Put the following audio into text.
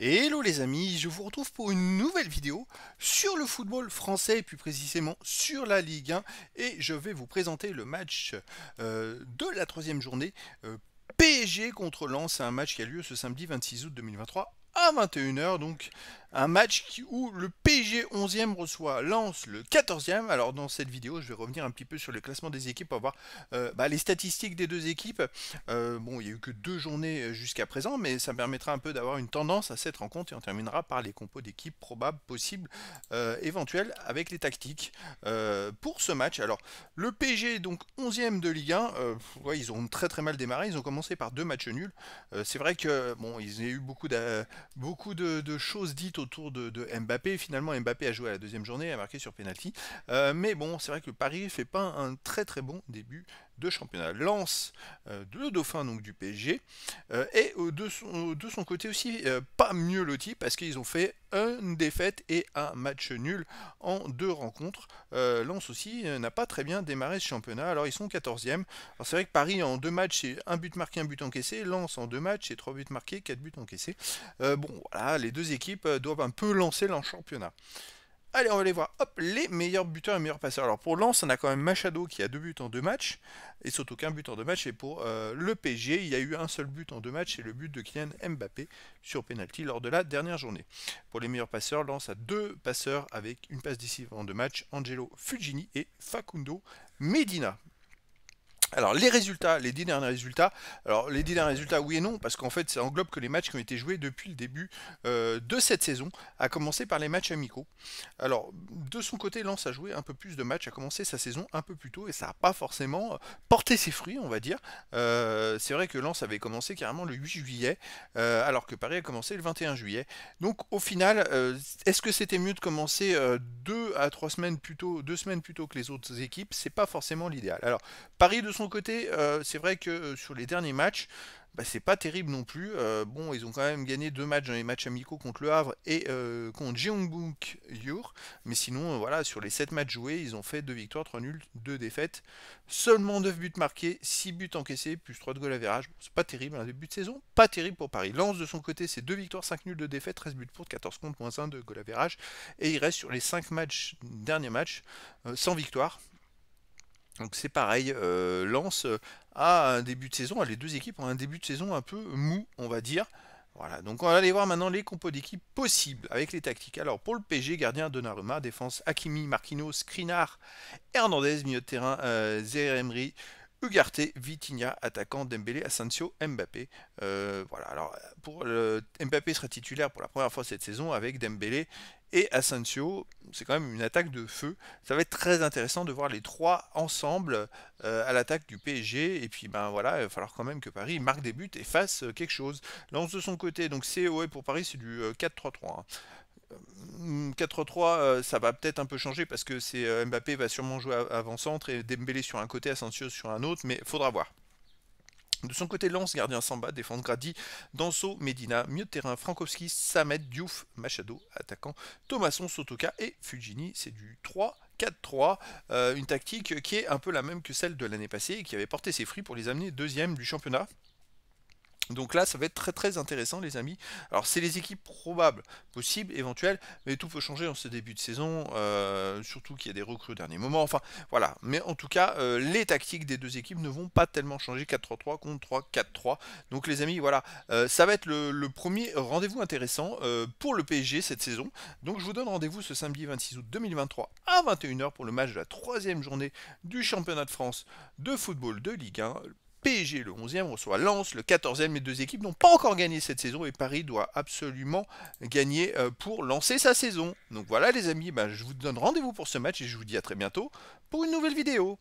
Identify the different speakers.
Speaker 1: Hello les amis, je vous retrouve pour une nouvelle vidéo sur le football français et plus précisément sur la Ligue 1 et je vais vous présenter le match euh, de la troisième journée euh, PSG contre Lens, un match qui a lieu ce samedi 26 août 2023 à 21h donc un match où le PG 11e reçoit lance le 14e. Alors dans cette vidéo, je vais revenir un petit peu sur le classement des équipes pour voir euh, bah, les statistiques des deux équipes. Euh, bon, il n'y a eu que deux journées euh, jusqu'à présent, mais ça permettra un peu d'avoir une tendance à cette rencontre et on terminera par les compos d'équipes probables, possibles, éventuels éventuelles avec les tactiques pour ce match. Alors le PG donc 11e de Ligue 1, ils ont très très mal démarré, ils ont commencé par deux matchs nuls. C'est vrai que bon, ils ont eu beaucoup beaucoup de choses dites autour de, Mbappé. Finalement, Mbappé a joué à la deuxième journée, a marqué sur penalty. Euh, mais bon, c'est vrai que Paris fait pas un très très bon début de championnat. Lance, euh, le dauphin donc du PSG, est euh, et euh, de son, de son, côté aussi pas mieux loti parce qu'ils ont fait une défaite et un match nul en deux rencontres. Lance aussi n'a pas très bien démarré ce championnat, alors ils sont 14e. c'est vrai que Paris en deux matchs, c'est un but marqué, un but encaissé. Lance en deux matchs, c'est trois buts marqués, quatre buts encaissés. bon, voilà, les deux équipes doivent un peu lancer leur championnat. Allez, on va aller voir hop, les meilleurs buteurs et meilleurs passeurs. Alors pour Lens, on a quand même Machado qui a deux buts en deux matchs, et surtout qu'un but en deux matchs. Et pour euh, le PSG, il y a eu un seul but en deux matchs, c'est le but de Kylian Mbappé sur penalty lors de la dernière journée. Pour les meilleurs passeurs, Lens a deux passeurs avec une passe décisive en deux matchs, Angelo Fugini et Facundo Medina. Alors les résultats, les dix derniers résultats, alors les dix derniers résultats oui et non, parce qu'en fait ça englobe que les matchs qui ont été joués depuis le début euh, de cette saison, à commencer par les matchs amicaux. Alors de son côté, lance a joué un peu plus de matchs, a commencé sa saison un peu plus tôt et ça n'a pas forcément euh, porté ses fruits, on va dire. Euh, c'est vrai que Lens avait commencé carrément le 8 juillet, alors que Paris a commencé le 21 juillet. Donc au final, est-ce que c'était mieux de commencer deux à trois semaines plus tôt, deux semaines plus tôt que les autres équipes C'est pas forcément l'idéal. Alors Paris de son son côté, euh, c'est vrai que euh, sur les derniers matchs, bah, c'est pas terrible non plus. Euh, bon, ils ont quand même gagné deux matchs dans les matchs amicaux contre Le Havre et contre Jeongbuk Yur. Mais sinon, voilà, sur les sept matchs joués, ils ont fait deux victoires, 3 nuls, deux défaites. Seulement 9 buts marqués, 6 buts encaissés, plus 3 de goal à verrage. c'est pas terrible, un hein, début de saison, pas terrible pour Paris. Lance de son côté, c'est deux victoires, 5 nuls, de défaites, 13 buts pour, 14 contre, moins 1 de goal à verrage. Et il reste sur les cinq matchs, derniers matchs, sans victoire. Donc c'est pareil, euh, Lance euh, à un début de saison, les deux équipes ont un début de saison un peu mou, on va dire. Voilà, donc on va aller voir maintenant les compos d'équipe possibles avec les tactiques. Alors pour le PG, gardien Donnarumma, défense Hakimi, Marquinhos, Skriniar, Hernandez, milieu de terrain euh, Ugarte, Vitinha, attaquant, Dembélé, Asensio, Mbappé. Euh, voilà, alors pour le, Mbappé sera titulaire pour la première fois cette saison avec Dembélé et Asensio. C'est quand même une attaque de feu. Ça va être très intéressant de voir les trois ensemble euh, à l'attaque du PSG. Et puis ben voilà, il va falloir quand même que Paris marque des buts et fasse euh, quelque chose. Lance de son côté, donc COE pour Paris, c'est du 4-3-3. 4-3, hum, euh, ça va peut-être un peu changer parce que c'est euh, Mbappé va sûrement jouer avant-centre et Dembélé sur un côté, Asensio sur un autre, mais faudra voir. De son côté, Lance, gardien Samba, défense Grady, Danso, Medina, mieux de terrain, Frankowski, Samet, Diouf, Machado, attaquant, Thomasson, Sotoka et Fujini. C'est du 3-4-3, euh, une tactique qui est un peu la même que celle de l'année passée et qui avait porté ses fruits pour les amener deuxième du championnat. Donc là, ça va être très très intéressant, les amis. Alors, c'est les équipes probables, possibles, éventuelles, mais tout peut changer en ce début de saison, euh, surtout qu'il y a des recrues au dernier moment. Enfin, voilà. Mais en tout cas, euh, les tactiques des deux équipes ne vont pas tellement changer 4-3-3 contre 3-4-3. Donc, les amis, voilà. Euh, ça va être le, le premier rendez-vous intéressant pour le PSG cette saison. Donc, je vous donne rendez-vous ce samedi 26 août 2023 à 21h pour le match de la troisième journée du championnat de France de football de Ligue 1 PSG le 11e reçoit Lens le 14e. Les deux équipes n'ont pas encore gagné cette saison et Paris doit absolument gagner euh, pour lancer sa saison. Donc voilà les amis, ben, je vous donne rendez-vous pour ce match et je vous dis à très bientôt pour une nouvelle vidéo.